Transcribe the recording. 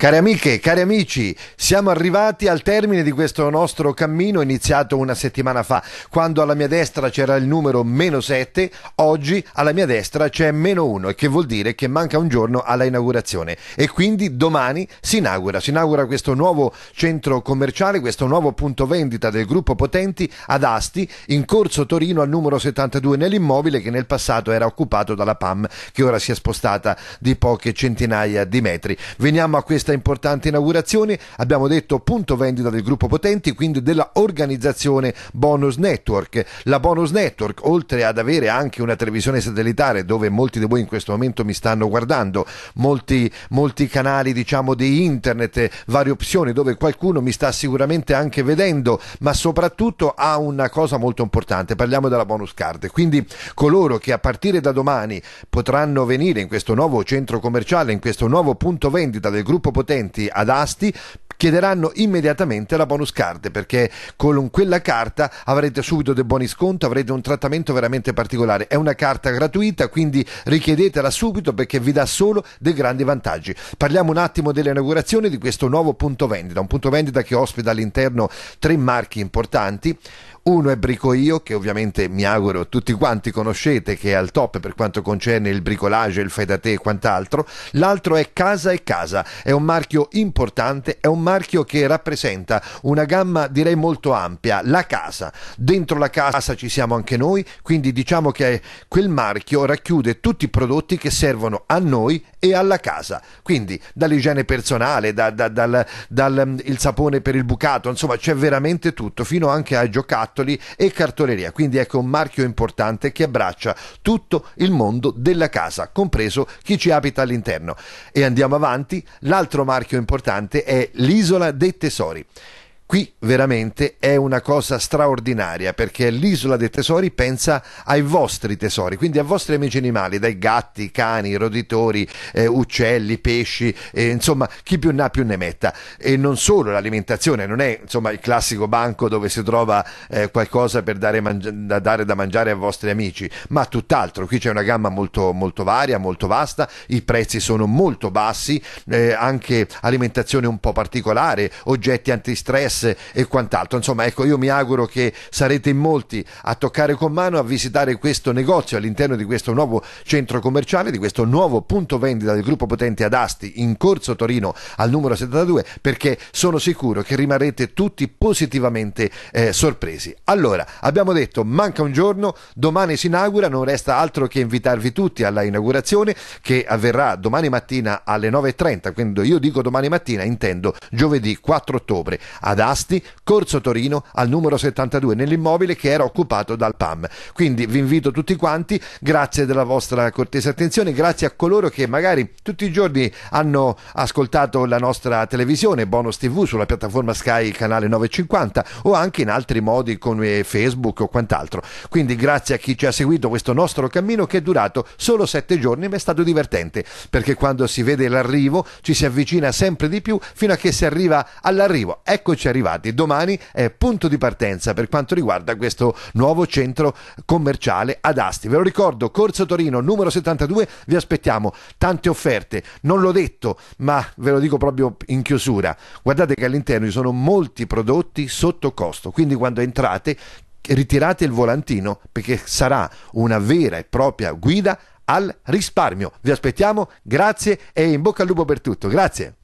Cari amiche, cari amici, siamo arrivati al termine di questo nostro cammino iniziato una settimana fa, quando alla mia destra c'era il numero meno 7, oggi alla mia destra c'è meno 1, che vuol dire che manca un giorno alla inaugurazione e quindi domani si inaugura, si inaugura questo nuovo centro commerciale, questo nuovo punto vendita del gruppo Potenti ad Asti, in corso Torino al numero 72 nell'immobile che nel passato era occupato dalla PAM, che ora si è spostata di poche centinaia di metri. Veniamo a questa questa importante inaugurazione, abbiamo detto punto vendita del gruppo Potenti, quindi della organizzazione Bonus Network. La Bonus Network, oltre ad avere anche una televisione satellitare dove molti di voi in questo momento mi stanno guardando, molti, molti canali diciamo di internet, varie opzioni dove qualcuno mi sta sicuramente anche vedendo, ma soprattutto ha una cosa molto importante, parliamo della Bonus Card. Quindi coloro che a partire da domani potranno venire in questo nuovo centro commerciale, in questo nuovo punto vendita del gruppo Potenti, potenti ad asti chiederanno immediatamente la bonus card perché con quella carta avrete subito dei buoni sconti, avrete un trattamento veramente particolare. È una carta gratuita, quindi richiedetela subito perché vi dà solo dei grandi vantaggi. Parliamo un attimo dell'inaugurazione di questo nuovo punto vendita, un punto vendita che ospita all'interno tre marchi importanti, uno è Bricoio, che ovviamente mi auguro tutti quanti conoscete, che è al top per quanto concerne il bricolage, il fai da te e quant'altro. L'altro è Casa e Casa, è un marchio importante, è un marchio che rappresenta una gamma direi molto ampia, la casa. Dentro la casa ci siamo anche noi, quindi diciamo che quel marchio racchiude tutti i prodotti che servono a noi e alla casa. Quindi dall'igiene personale, da, da, dal, dal mm, sapone per il bucato, insomma c'è veramente tutto, fino anche ai giocattoli e cartoleria. Quindi ecco un marchio importante che abbraccia tutto il mondo della casa, compreso chi ci abita all'interno. E andiamo avanti, l'altro marchio importante è l'Isola dei Tesori. Qui veramente è una cosa straordinaria perché l'isola dei tesori pensa ai vostri tesori, quindi ai vostri amici animali, dai gatti, cani, roditori, eh, uccelli, pesci, eh, insomma chi più ne ha più ne metta. E non solo l'alimentazione, non è insomma, il classico banco dove si trova eh, qualcosa per dare, mangi- da dare da mangiare ai vostri amici, ma tutt'altro, qui c'è una gamma molto, molto varia, molto vasta, i prezzi sono molto bassi, eh, anche alimentazione un po' particolare, oggetti antistress tasse e quant'altro. Insomma, ecco, io mi auguro che sarete in molti a toccare con mano, a visitare questo negozio all'interno di questo nuovo centro commerciale, di questo nuovo punto vendita del gruppo potente ad Asti in Corso Torino al numero 72, perché sono sicuro che rimarrete tutti positivamente eh, sorpresi. Allora, abbiamo detto, manca un giorno, domani si inaugura, non resta altro che invitarvi tutti alla inaugurazione che avverrà domani mattina alle 9.30, quindi io dico domani mattina, intendo giovedì 4 ottobre ad Asti Asti, Corso Torino, al numero 72, nell'immobile che era occupato dal PAM. Quindi vi invito tutti quanti, grazie della vostra cortese attenzione, grazie a coloro che magari tutti i giorni hanno ascoltato la nostra televisione, Bonus TV, sulla piattaforma Sky, canale 950, o anche in altri modi come Facebook o quant'altro. Quindi grazie a chi ci ha seguito questo nostro cammino che è durato solo sette giorni, ma è stato divertente, perché quando si vede l'arrivo ci si avvicina sempre di più fino a che si arriva all'arrivo. Eccoci arrivati arrivati. Domani è punto di partenza per quanto riguarda questo nuovo centro commerciale ad Asti. Ve lo ricordo, Corso Torino numero 72, vi aspettiamo tante offerte. Non l'ho detto, ma ve lo dico proprio in chiusura. Guardate che all'interno ci sono molti prodotti sotto costo, quindi quando entrate ritirate il volantino perché sarà una vera e propria guida al risparmio. Vi aspettiamo, grazie e in bocca al lupo per tutto. Grazie.